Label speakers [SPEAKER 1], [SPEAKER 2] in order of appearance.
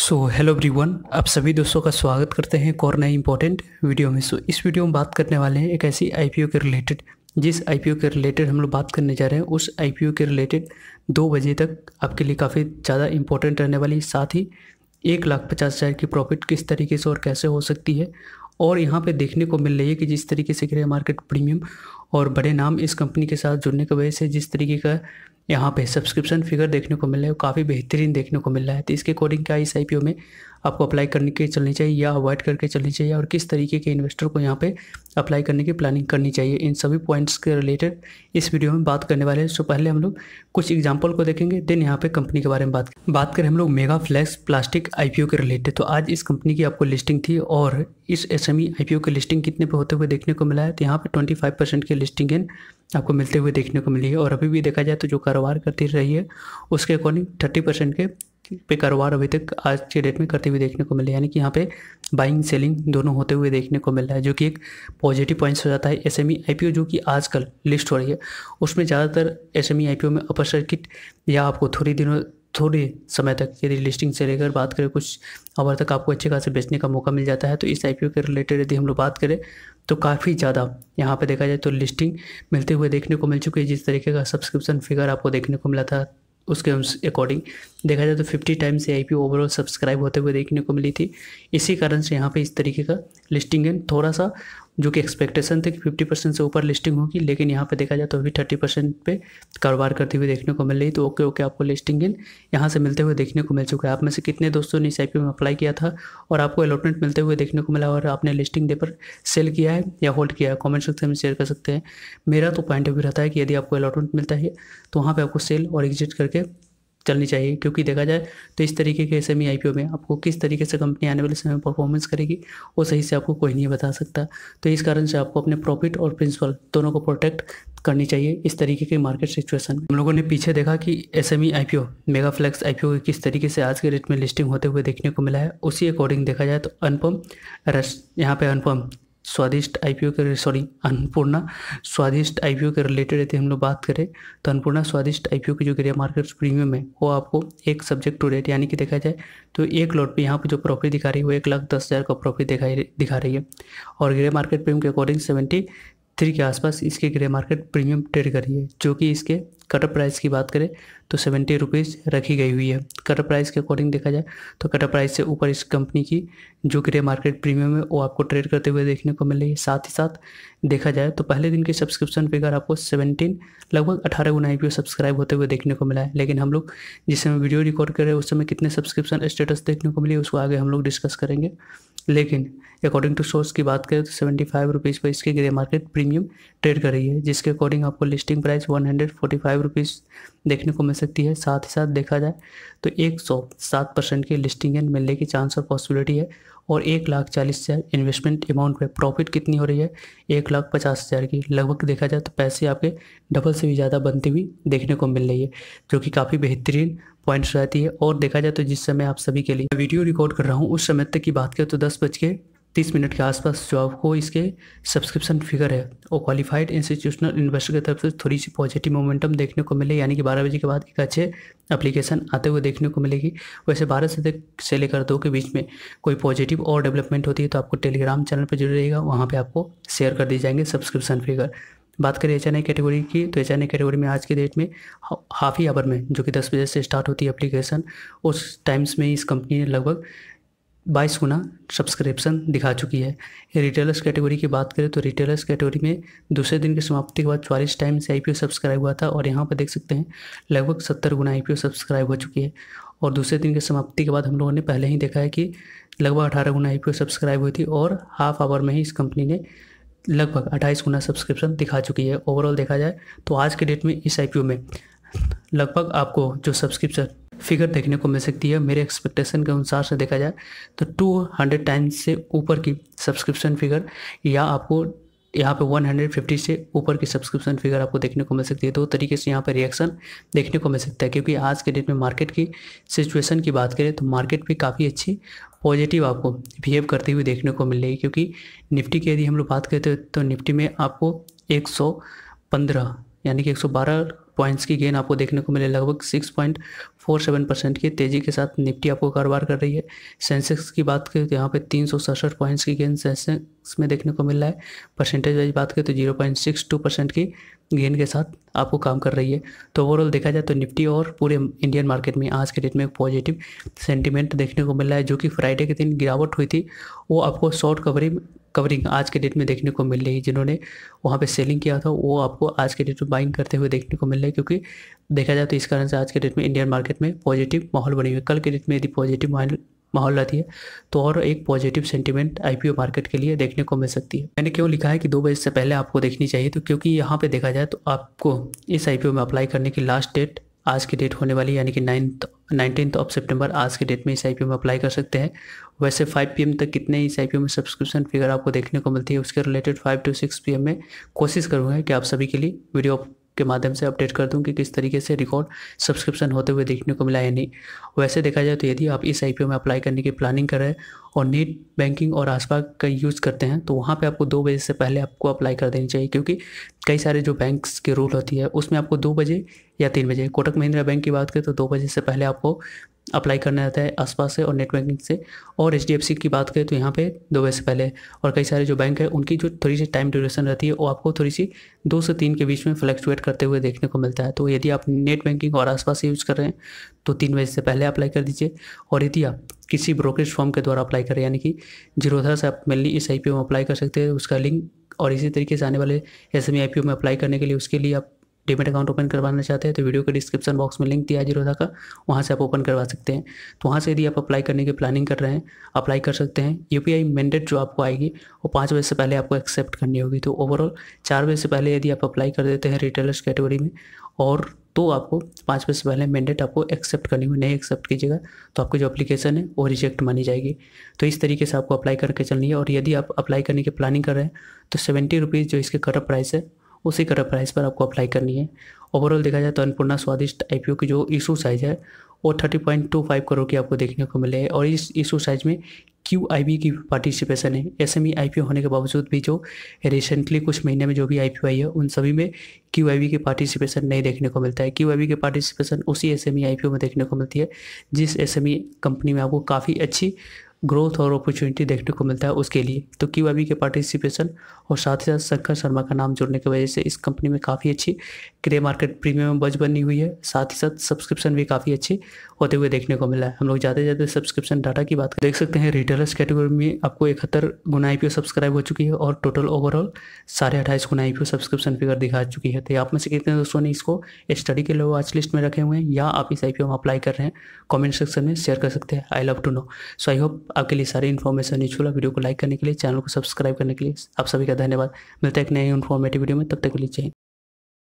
[SPEAKER 1] so hello everyone आप सभी दोस्तों का स्वागत करते हैं एक और नए इंपॉर्टेंट वीडियो में सो so, इस वीडियो में बात करने वाले हैं एक ऐसी आईपीओ के रिलेटेड जिस आईपीओ के रिलेटेड हम लोग बात करने जा रहे हैं उस आईपीओ के रिलेटेड दो बजे तक आपके लिए काफ़ी ज़्यादा इंपॉर्टेंट रहने वाली साथ ही एक लाख पचास हज़ार की प्रॉफिट किस तरीके से और कैसे हो सकती है और यहाँ पे देखने को मिल रही है कि जिस तरीके से ग्रे मार्केट प्रीमियम और बड़े नाम इस कंपनी के साथ जुड़ने की वजह से जिस तरीके का यहाँ पे सब्सक्रिप्शन फिगर देखने को मिल रहा है काफ़ी बेहतरीन देखने को मिल रहा है तो इसके अकॉर्डिंग क्या इस आई में आपको अप्लाई करने के चलनी चाहिए या अवॉइड करके चलनी चाहिए और किस तरीके के इन्वेस्टर को यहाँ पे अप्लाई करने की प्लानिंग करनी चाहिए इन सभी पॉइंट्स के रिलेटेड इस वीडियो में बात करने वाले हैं सो पहले हम लोग कुछ एग्जाम्पल को देखेंगे देन यहाँ पे कंपनी के बारे में बात बात करें हम लोग मेगा फ्लैक्स प्लास्टिक आई के रिलेटेड तो आज इस कंपनी की आपको लिस्टिंग थी और इस एस एम की लिस्टिंग कितने पर होते हुए देखने को मिला है तो यहाँ पर ट्वेंटी फाइव परसेंट की लिस्टिंग गेन आपको मिलते हुए देखने को मिली है और अभी भी देखा जाए तो जो कारोबार करती रही है उसके अकॉर्डिंग थर्टी परसेंट के पे कारोबार अभी तक आज के डेट में करते हुए देखने को मिले यानी कि यहाँ पे बाइंग सेलिंग दोनों होते हुए देखने को मिल रहा है जो कि एक पॉजिटिव पॉइंट्स हो जाता है एस एम e जो कि आजकल लिस्ट हो रही है उसमें ज़्यादातर एस एम e में अपर सर्किट या आपको थोड़ी दिनों थोड़े समय तक यदि लिस्टिंग से लेकर बात करें कुछ आवर तक आपको अच्छे खासे बेचने का मौका मिल जाता है तो इस आई के रिलेटेड यदि हम लोग बात करें तो काफ़ी ज़्यादा यहाँ पे देखा जाए तो लिस्टिंग मिलते हुए देखने को मिल चुकी है जिस तरीके का सब्सक्रिप्शन फिगर आपको देखने को मिला था उसके अकॉर्डिंग देखा जाए तो फिफ्टी टाइम्स से आई ओवरऑल सब्सक्राइब होते हुए देखने को मिली थी इसी कारण से यहाँ पे इस तरीके का लिस्टिंग है थोड़ा सा जो कि एक्सपेक्टेशन थे कि फिफ्टी परसेंट से ऊपर लिस्टिंग होगी लेकिन यहाँ पे देखा जाए तो अभी थर्टी परसेंट पे कारोबार करते हुए देखने को मिल रही तो ओके ओके आपको लिस्टिंग इन यहाँ से मिलते हुए देखने को मिल चुका है आप में से कितने दोस्तों ने इस आई में अप्लाई किया था और आपको अलॉटमेंट मिलते हुए देखने को मिला और आपने लिस्टिंग दे पर सेल किया है या होल्ड किया है कॉमेंट सेक्शन में शेयर कर सकते हैं मेरा तो पॉइंट ऑफ व्यू रहता है कि यदि आपको अलॉटमेंट मिलता है तो वहाँ पर आपको सेल और एग्जिट करके चलनी चाहिए क्योंकि देखा जाए तो इस तरीके के एस एम e में आपको किस तरीके से कंपनी आने वाले समय में परफॉर्मेंस करेगी वो सही से आपको कोई नहीं बता सकता तो इस कारण से आपको अपने प्रॉफिट और प्रिंसिपल दोनों को प्रोटेक्ट करनी चाहिए इस तरीके के मार्केट सिचुएशन में हम लोगों ने पीछे देखा कि S M E I P O Mega Flex I P O किस तरीके से आज के डेट में लिस्टिंग होते हुए देखने को मिला है उसी अकॉर्डिंग देखा जाए तो अनपम रस यहाँ पे अनपम स्वादिष्ट आईपीओ के सॉरी अन्नपूर्णा स्वादिष्ट आईपीओ के रिलेटेड यदि हम लोग बात करें तो अन्नपूर्णा स्वादिष्ट आईपीओ की जो गिरिया मार्केट प्रीमियम है वो आपको एक सब्जेक्ट टू रेट यानी कि देखा जाए तो एक लॉट पे यहाँ पे जो प्रॉफिट दिखा रही है वो एक लाख दस हज़ार का प्रॉफिट दिखाई दिखा रही है और ग्रे मार्केट प्रीमियम के अकॉर्डिंग सेवेंटी थ्री के आसपास इसके ग्रे मार्केट प्रीमियम ट्रेड है जो कि इसके कटअप प्राइस की बात करें तो सेवेंटी रुपीज़ रखी गई हुई है कटर प्राइस के अकॉर्डिंग देखा जाए तो कटर प्राइस से ऊपर इस कंपनी की जो ग्रे मार्केट प्रीमियम है वो आपको ट्रेड करते हुए देखने को मिल रही है साथ ही साथ देखा जाए तो पहले दिन की सब्सक्रिप्शन फिगर आपको सेवनटीन लगभग अठारह गुना आई सब्सक्राइब होते हुए देखने को मिला है लेकिन हम लोग जिस समय वीडियो रिकॉर्ड कर रहे हैं उस समय कितने सब्सक्रिप्शन स्टेटस देखने को मिली उसको आगे हम लोग डिस्कस करेंगे लेकिन अकॉर्डिंग टू सोर्स की बात करें तो सेवेंटी फाइव रुपीज़ पर इसकी ग्रे मार्केट प्रीमियम ट्रेड कर रही है जिसके अकॉर्डिंग आपको listing price one hundred forty five rupees देखने को मिल सकती है साथ ही साथ देखा जाए तो एक सौ सात परसेंट की लिस्टिंग एंड मिलने की चांस और पॉसिबिलिटी है और एक लाख चालीस हज़ार इन्वेस्टमेंट अमाउंट पे प्रॉफिट कितनी हो रही है एक लाख पचास हज़ार की लगभग देखा जाए तो पैसे आपके डबल से भी ज़्यादा बनती हुई देखने को मिल रही है जो कि काफ़ी बेहतरीन पॉइंट्स रहती है और देखा जाए तो जिस समय आप सभी के लिए वीडियो रिकॉर्ड कर रहा हूँ उस समय तक की बात करें तो दस बज के तीस मिनट के आसपास जो आपको इसके सब्सक्रिप्शन फिगर है वो क्वालिफाइड इंस्टीट्यूशनल इन्वेस्टर की तरफ से थोड़ी सी पॉजिटिव मोमेंटम देखने को मिले यानी कि बारह बजे के बाद एक अच्छे एप्लीकेशन आते हुए देखने को मिलेगी वैसे बारह से से लेकर दो के बीच में कोई पॉजिटिव और डेवलपमेंट होती है तो आपको टेलीग्राम चैनल पर जुड़े रहेगा वहाँ पर आपको शेयर कर दिए जाएंगे सब्सक्रिप्शन फिगर बात करें एच कैटेगरी की तो एच कैटेगरी में आज के डेट में हाफ ही आवर में जो कि दस बजे से स्टार्ट होती है एप्लीकेशन उस टाइम्स में इस कंपनी ने लगभग बाईस गुना सब्सक्रिप्शन दिखा चुकी है रिटेलर्स कैटेगरी की बात करें तो रिटेलर्स कैटेगरी में दूसरे दिन की समाप्ति के बाद चालीस टाइम से आई सब्सक्राइब हुआ था और यहाँ पर देख सकते हैं लगभग सत्तर गुना आई सब्सक्राइब हो चुकी है और दूसरे दिन की समाप्ति के बाद हम लोगों ने पहले ही देखा है कि लगभग अठारह गुना आई सब्सक्राइब हुई थी और हाफ आवर में ही इस कंपनी ने लगभग अट्ठाईस गुना सब्सक्रिप्शन दिखा चुकी है ओवरऑल देखा जाए तो आज के डेट में इस आई में लगभग आपको जो सब्सक्रिप्शन फिगर देखने को मिल सकती है मेरे एक्सपेक्टेशन के अनुसार से देखा जाए तो टू हंड्रेड टाइम्स से ऊपर की सब्सक्रिप्शन फिगर या आपको यहाँ पे 150 से ऊपर की सब्सक्रिप्शन फिगर आपको देखने को मिल सकती है तो तरीके से यहाँ पर रिएक्शन देखने को मिल सकता है क्योंकि आज के डेट में मार्केट की सिचुएशन की बात करें तो मार्केट भी काफ़ी अच्छी पॉजिटिव आपको बिहेव करते हुए देखने को मिल रही है क्योंकि निफ्टी की यदि हम लोग बात करते हैं तो निफ्टी में आपको एक यानी कि एक पॉइंट्स की गेन आपको देखने को मिले लगभग six point four seven percent की तेजी के साथ निफ्टी आपको कारोबार कर रही है सेंसेक्स की बात करें तो यहाँ पे तीन सौ सड़सठ पॉइंट्स की गेंद सेंसेक्स में देखने को मिल रहा है परसेंटेज वाइज बात करें तो zero point six two percent की गेंद के साथ आपको काम कर रही है तो ओवरऑल देखा जाए तो निफ्टी और पूरे इंडियन मार्केट में आज के डेट में एक पॉजिटिव सेंटिमेंट देखने को मिल रहा है जो कि फ्राइडे के दिन गिरावट हुई थी वो आपको शॉर्ट कवरिंग कवरिंग आज के डेट में देखने को मिल रही है जिन्होंने वहाँ पे सेलिंग किया था वो आपको आज के डेट में बाइंग करते हुए देखने को मिल रहा है क्योंकि देखा जाए तो इस कारण से आज के डेट में इंडियन मार्केट में पॉजिटिव माहौल बनी हुई है कल के डेट में यदि पॉजिटिव माहौल माहौल रहती है तो और एक पॉजिटिव सेंटीमेंट आईपीओ मार्केट के लिए देखने को मिल सकती है मैंने क्यों लिखा है कि दो बजे से पहले आपको देखनी चाहिए तो क्योंकि यहाँ पर देखा जाए तो आपको इस आई में अप्लाई करने की लास्ट डेट आज की डेट होने वाली यानी कि नाइन्थ नाइनटीन ऑफ सितंबर आज के डेट में इस आई में अप्लाई कर सकते हैं वैसे 5 पीएम तक कितने इस आई में सब्सक्रिप्शन फिगर आपको देखने को मिलती है उसके रिलेटेड 5 टू 6 पीएम में कोशिश करूँगा कि आप सभी के लिए वीडियो के माध्यम से अपडेट कर दूँ कि किस तरीके से रिकॉर्ड सब्सक्रिप्शन होते हुए देखने को मिला या नहीं वैसे देखा जाए तो यदि आप इस आई में अप्लाई करने की प्लानिंग कर रहे हैं और नेट बैंकिंग और आसपास का यूज़ करते हैं तो वहाँ पे आपको दो बजे से पहले आपको अप्लाई कर देनी चाहिए क्योंकि कई सारे जो बैंक्स के रूल होती है उसमें आपको दो बजे या तीन बजे कोटक महिंद्रा बैंक की बात करें तो दो बजे से पहले आपको अप्लाई करना रहता है आसपास से और नेट बैंकिंग से और एच की बात करें तो यहाँ पे दो बजे से पहले और कई सारे जो बैंक है उनकी जो थोड़ी सी टाइम ड्यूरेशन रहती है वो आपको थोड़ी सी दो से तीन के बीच में फ्लैक्चुएट करते हुए देखने को मिलता है तो यदि आप नेट बैंकिंग और आसपास यूज़ कर रहे हैं तो तीन बजे से पहले अप्लाई कर दीजिए और यदि आप किसी ब्रोकरेज फॉर्म के द्वारा अप्लाई करें यानी कि जीरोधा से आप मेनली इस आई में अप्लाई कर सकते हैं उसका लिंक और इसी तरीके से आने वाले एस एम e में अप्लाई करने के लिए उसके लिए आप डीमेट अकाउंट ओपन करवाना चाहते हैं तो वीडियो के डिस्क्रिप्शन बॉक्स में लिंक दिया जीरोधा का वहाँ से आप ओपन करवा सकते हैं तो वहाँ से यदि आप अप्लाई करने की प्लानिंग कर रहे हैं अप्लाई कर सकते हैं यू पी जो आपको आएगी वो पाँच बजे से पहले आपको एक्सेप्ट करनी होगी तो ओवरऑल चार बजे से पहले यदि आप अप्लाई कर देते हैं रिटेलर्स कैटेगरी में और तो आपको पाँच बजे से पहले मैंडेट आपको एक्सेप्ट करनी होगी नहीं एक्सेप्ट कीजिएगा तो आपकी जो अप्लीकेशन है वो रिजेक्ट मानी जाएगी तो इस तरीके से आपको अप्लाई करके चलनी है और यदि आप अप्लाई करने की प्लानिंग कर रहे हैं तो सेवेंटी रुपीज़ जो इसके करप प्राइस है उसी कलर प्राइस पर आपको अप्लाई करनी है ओवरऑल देखा जाए तो अन्नपूर्णा स्वादिष्ट आई की जो इशू साइज़ है वो thirty point two five crore की आपको देखने को मिले और इस इशू साइज़ में क्यू आई की पार्टिसिपेशन है S M E I P होने के बावजूद भी जो रिसेंटली कुछ महीने में जो भी आई पी आई है उन सभी में क्यू आई की पार्टिसिपेशन नहीं देखने को मिलता है क्यू आई की पार्टिसिपेशन उसी S M E I P O में देखने को मिलती है जिस एस एम ई कंपनी में आपको काफ़ी अच्छी ग्रोथ और अपॉर्चुनिटी देखने को मिलता है उसके लिए तो क्यू आई के पार्टिसिपेशन और साथ ही साथ शंकर शर्मा का नाम जुड़ने की वजह से इस कंपनी में काफ़ी अच्छी ग्रे मार्केट प्रीमियम में बज बनी हुई है साथ ही साथ सब्सक्रिप्शन भी काफ़ी अच्छे होते हुए देखने को मिला है हम लोग ज़्यादा ज़्यादा सब्सक्रिप्शन डाटा की बात देख सकते हैं रिटेलर्स कैटेगरी में आपको इकहत्तर गुना आई सब्सक्राइब हो चुकी है और टोटल ओवरऑल साढ़े अट्ठाईस गुना आई सब्सक्रिप्शन फिगर दिखा चुकी है तो आप में से कितने दोस्तों ने इसको स्टडी के लिए वॉच लिस्ट में रखे हुए हैं या आप इस आई में अप्लाई कर रहे हैं कॉमेंट सेक्शन में शेयर कर सकते हैं I love to know so I hope आपके लिए सारी इन्फॉर्मेशन यूजफुल है वीडियो को लाइक करने के लिए चैनल को सब्सक्राइब करने के लिए आप सभी का धन्यवाद मिलते हैं एक नए इन्फॉर्मेटिव वीडियो में तब तक के लिए चाहिए